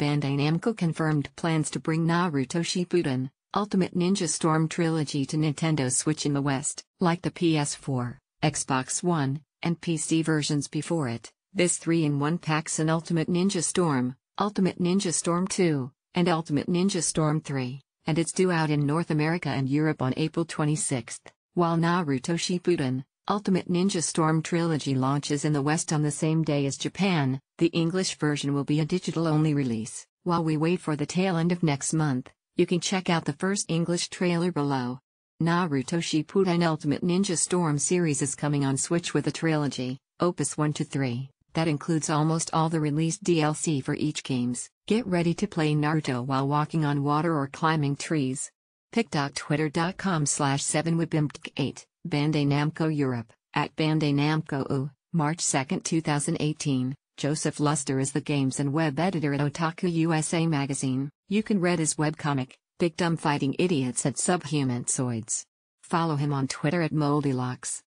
Bandai Namco confirmed plans to bring Naruto Shippuden, Ultimate Ninja Storm Trilogy to Nintendo Switch in the West, like the PS4, Xbox One, and PC versions before it. This 3-in-1 packs an Ultimate Ninja Storm, Ultimate Ninja Storm 2, and Ultimate Ninja Storm 3, and it's due out in North America and Europe on April 26, while Naruto Shippuden, Ultimate Ninja Storm Trilogy launches in the West on the same day as Japan, the English version will be a digital only release. While we wait for the tail end of next month, you can check out the first English trailer below. Naruto Shippuden Ultimate Ninja Storm series is coming on Switch with a trilogy, Opus 1 to 3, that includes almost all the released DLC for each games. Get ready to play Naruto while walking on water or climbing trees. Pic.twitter.com slash 7wibimpk8 Bandai Namco Europe, at Bandai Namco U, March 2, 2018. Joseph Luster is the games and web editor at Otaku USA magazine. You can read his webcomic, Big Dumb Fighting Idiots at Subhumansoids. Follow him on Twitter at moldylocks.